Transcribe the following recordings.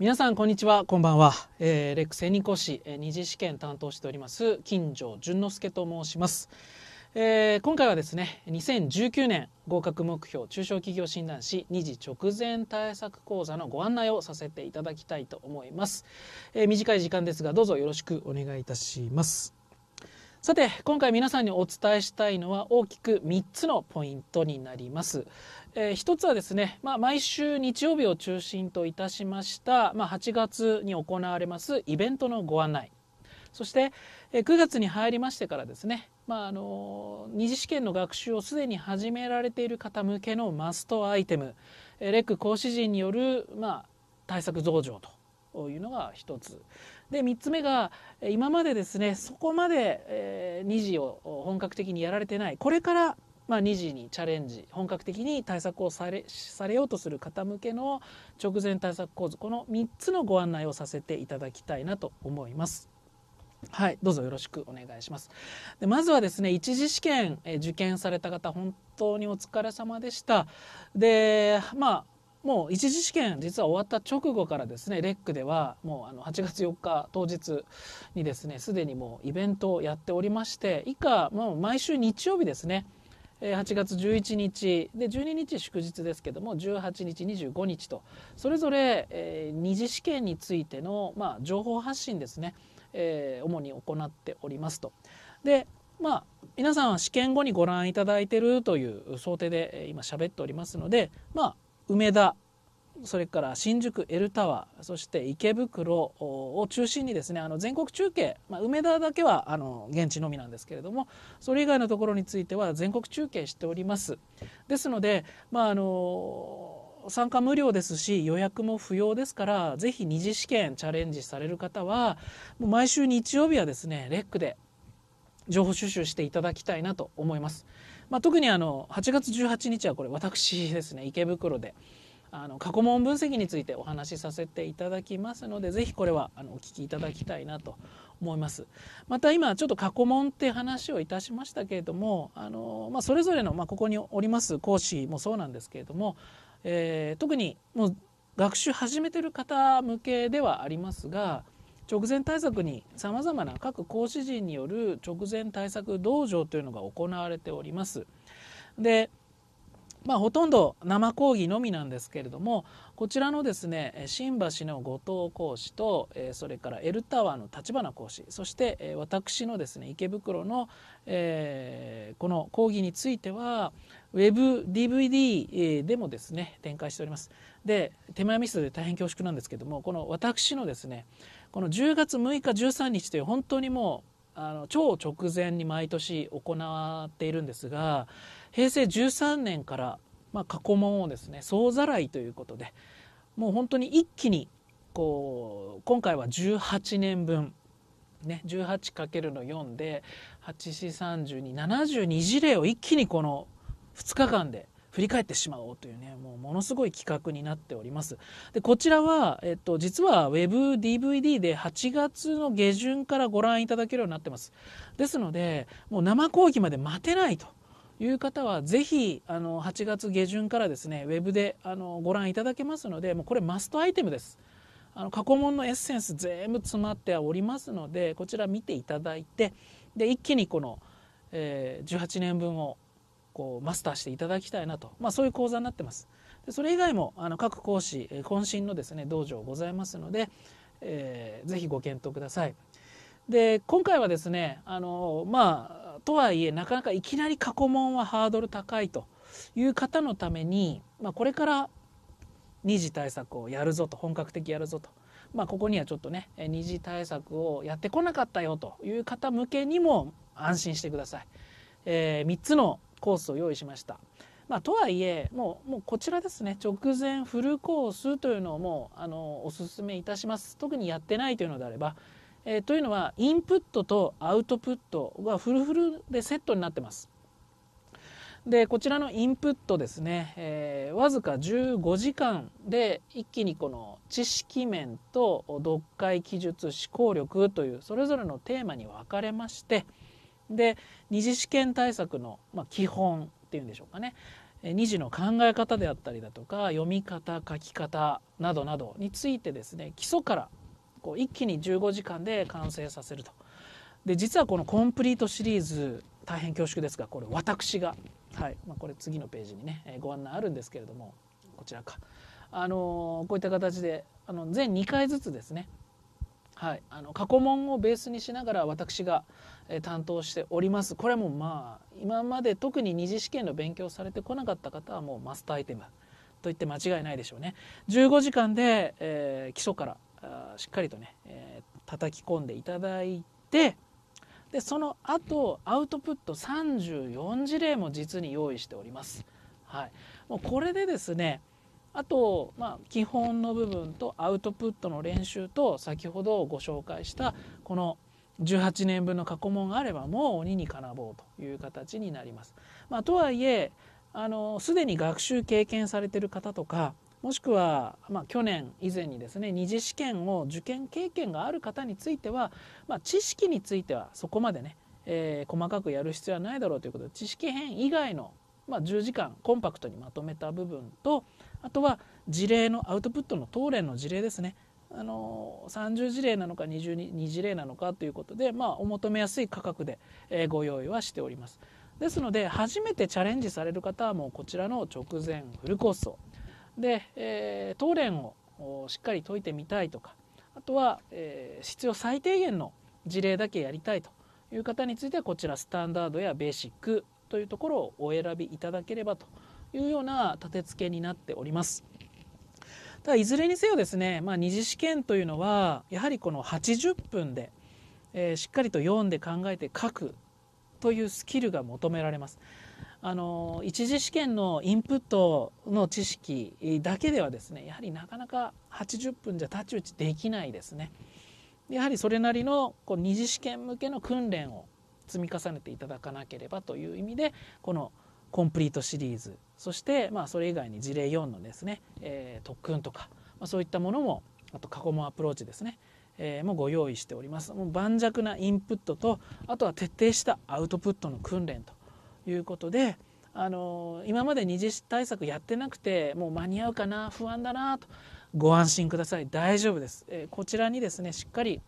皆さんこんにちはこんばんは、えー、レックスニコ市、えー、二次試験担当しております金城淳之介と申します、えー、今回はですね2019年合格目標中小企業診断士二次直前対策講座のご案内をさせていただきたいと思います、えー、短い時間ですがどうぞよろしくお願いいたしますさて今回皆さんにお伝えしたいのは大きく3つのポイントになります。えー、一つはですね、まあ、毎週日曜日を中心といたしました、まあ、8月に行われますイベントのご案内そして、えー、9月に入りましてからですね、まあ、あのー、二次試験の学習をすでに始められている方向けのマストアイテム、えー、レック講師陣による、まあ、対策増上というのが一つで3つ目が今までですねそこまで、えー、2次を本格的にやられてないこれからまあ、2次にチャレンジ本格的に対策をされされようとする方向けの直前対策構図この3つのご案内をさせていただきたいなと思います。はい、どうぞよろしくお願いします。でまずはですね、一次試験、え受験された方、本当にお疲れ様でした。で、まあ、もう一次試験実は終わった直後からですねレックではもうあの8月4日当日にですねすでにもうイベントをやっておりまして以下もう毎週日曜日ですね8月11日で12日祝日ですけども18日25日とそれぞれ、えー、二次試験についての、まあ、情報発信ですね、えー、主に行っておりますと。でまあ、皆さんは試験後にご覧いただいてるという想定で今喋っておりますので、まあ、梅田それから新宿 L タワーそして池袋を中心にですねあの全国中継、まあ、梅田だけはあの現地のみなんですけれどもそれ以外のところについては全国中継しておりますですので、まあ、あの参加無料ですし予約も不要ですからぜひ二次試験チャレンジされる方はもう毎週日曜日はですねレックで情報収集していただきたいなと思います。まあ、特にあの8月18日はこれ私ですね池袋であの過去問分析についてお話しさせていただきますので是非これはあのお聞きいただきたいなと思いますまた今ちょっと過去問って話をいたしましたけれどもあの、まあ、それぞれの、まあ、ここにおります講師もそうなんですけれども、えー、特にもう学習始めてる方向けではありますが直前対策にさまざまな各講師陣による直前対策道場というのが行われております。でまあ、ほとんど生講義のみなんですけれどもこちらのですね新橋の後藤講師とそれから L タワーの立花講師そして私のですね池袋の、えー、この講義についてはウェブ d v d でもですね展開しております。で手前ミスで大変恐縮なんですけどもこの私のですねこの10月6日13日という本当にもうあの超直前に毎年行っているんですが平成13年から、まあ、過去問をですね総ざらいということでもう本当に一気にこう今回は18年分ね 18× の4で8 4 3 2 7 2事例を一気にこの2日間で振り返ってしまおうというね、もうものすごい企画になっております。で、こちらは、えっと、実は WebDVD で8月の下旬からご覧いただけるようになってます。ですので、もう生講義まで待てないと。いう方はぜひあの8月下旬からですね Web であのご覧いただけますのでもうこれマストアイテムですあの過去問のエッセンス全部詰まっておりますのでこちら見ていただいてで一気にこの、えー、18年分をこうマスターしていただきたいなと、まあ、そういう講座になってます。でそれ以外もあの各講師渾身のですね道場ございますので、えー、ぜひご検討ください。で今回はですねあのまあとはいえなかなかいきなり過去問はハードル高いという方のために、まあ、これから二次対策をやるぞと本格的やるぞと。まあ、ここにはちょっとね二次対策をやってこなかったよという方向けにも安心してください。えー、3つのコースを用意しました。まあ、とはいえもうもうこちらですね直前フルコースというのをもうあのおすすめいたします特にやってないというのであれば、えー、というのはインプットとアウトプットがフルフルでセットになってますでこちらのインプットですね、えー、わずか15時間で一気にこの知識面と読解記述思考力というそれぞれのテーマに分かれまして、で二次試験対策の、まあ、基本っていうんでしょうかね二次の考え方であったりだとか読み方書き方などなどについてですね基礎からこう一気に15時間で完成させると。で実はこのコンプリートシリーズ大変恐縮ですがこれ私が、はいまあ、これ次のページにねご案内あるんですけれどもこちらか、あのこういった形であの全2回ずつですねはい、あの過去問をベースにしながら私が、え担当しておりますこれもまあ今まで特に二次試験の勉強されてこなかった方はもうマストアイテムと言って間違いないでしょうね15時間で、えー、基礎からあしっかりとね、えー、叩き込んでいただいてでその後アウトプット34事例も実に用意しております。はい、もうこれでですねあと、まあ、基本の部分とアウトプットの練習と先ほどご紹介したこの18年分の過去問があればもう鬼に金棒という形になります。まあ、とはいえすでに学習経験されてる方とかもしくは、まあ、去年以前にですね二次試験を受験経験がある方については、まあ、知識についてはそこまでね、えー、細かくやる必要はないだろうということで知識編以外の、まあ、10時間コンパクトにまとめた部分とあとは事例のアウトプットの当連の事例ですねあの30事例なのか22事例なのかということで、まあ、お求めやすい価格で、ご用意はしておりますですので初めてチャレンジされる方はもうこちらの直前フルコースをで、えー、東連をしっかり解いてみたいとかあとは、えー、必要最低限の事例だけやりたいという方についてはこちらスタンダードやベーシックというところをお選びいただければというような立て付けになっております。ただいずれにせよですね、まあ、二次試験というのはやはりこの80分で、えー、しっかりと読んで考えて書くというスキルが求められます。あの一次試験のインプットの知識だけではですねやはりなかなか80分じゃ太刀打ちできないですね。やはりそれなりのこう二次試験向けの訓練を積み重ねていただかなければという意味でこの「コンプリートシリーズそしてまあそれ以外に事例4のですね、えー、特訓とか、まあ、そういったものもあと過去問アプローチですね、えー、もご用意しておりますもう盤石なインプットとあとは徹底したアウトプットの訓練ということで、あのー、今まで二次対策やってなくてもう間に合うかな不安だなとご安心ください大丈夫です、えー、こちらにですねしっかり、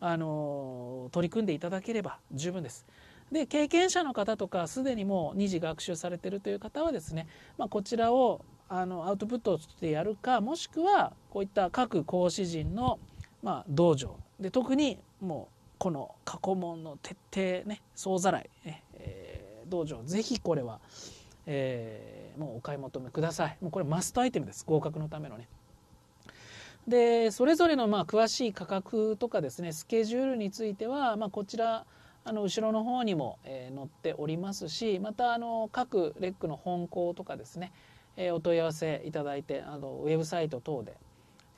あのー、取り組んでいただければ十分です。で経験者の方とかすでにもう2次学習されてるという方はですね、まあ、こちらをあのアウトプットしてやるかもしくはこういった各講師陣の、まあ、道場で特にもうこの過去問の徹底ね総ざらい、ね、えー、道場ぜひこれは、えー、もうお買い求めくださいもうこれマストアイテムです合格のためのねでそれぞれのまあ詳しい価格とかですねスケジュールについては、まあ、こちらあの後ろの方にも、えー、載っておりますしまたあの各レックの本校とかですね、えー、お問い合わせいただいてあのウェブサイト等で、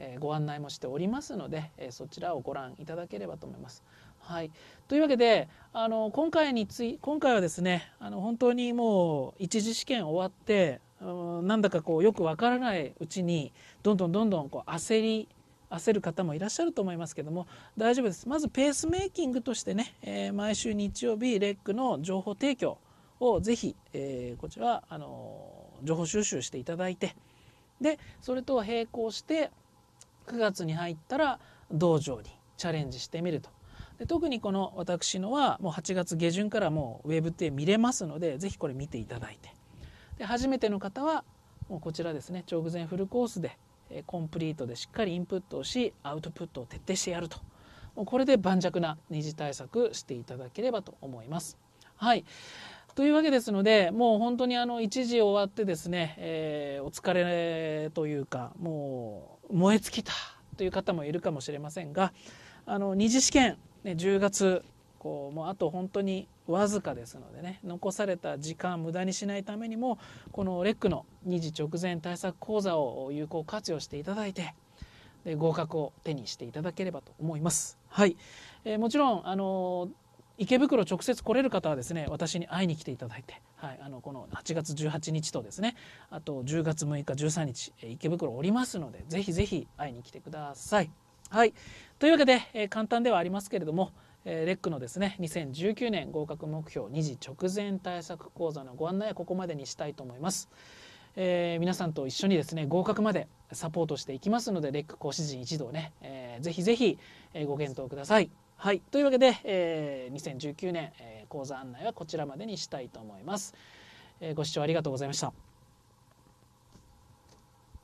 えー、ご案内もしておりますので、えそちらをご覧いただければと思います。はい、というわけであの今回につい今回はですねあの本当にもう一次試験終わって、うん、なんだかこうよくわからないうちにどんどんどんどんこう焦り焦る方もいらっしゃると思いますけども大丈夫ですまずペースメイキングとしてね、えー、毎週日曜日レックの情報提供をぜひ、えー、こちらあのー、情報収集していただいてでそれと並行して9月に入ったら道場にチャレンジしてみるとで特にこの私のはもう8月下旬からもうウェブで見れますのでぜひこれ見ていただいてで初めての方はもうこちらですね直前フルコースでえコンプリートでしっかりインプットをしアウトプットを徹底してやるともうこれで盤石な二次対策していただければと思います。はいというわけですのでもう本当にあの1時終わってですね、えー、お疲れというかもう燃え尽きたという方もいるかもしれませんがあの二次試験、ね、10月こうもうあと本当にわずかですのでね残された時間無駄にしないためにもこのレックの2次直前対策講座を有効活用していただいてで合格を手にしていただければと思います。はい、えー、もちろんあの池袋直接来れる方はですね私に会いに来ていただいて、はい、あのこの8月18日とですねあと10月6日13日池袋おりますのでぜひぜひ会いに来てください。はいというわけで、えー、簡単ではありますけれどもえー、レックのですね2019年合格目標2次直前対策講座のご案内はここまでにしたいと思います。えー、皆さんと一緒にですね合格までサポートしていきますのでレック講師陣一同ね、えー、ぜひぜひご検討ください。はい、というわけで、えー、2019年、え講座案内はこちらまでにしたいと思います。えご視聴ありがとうございました。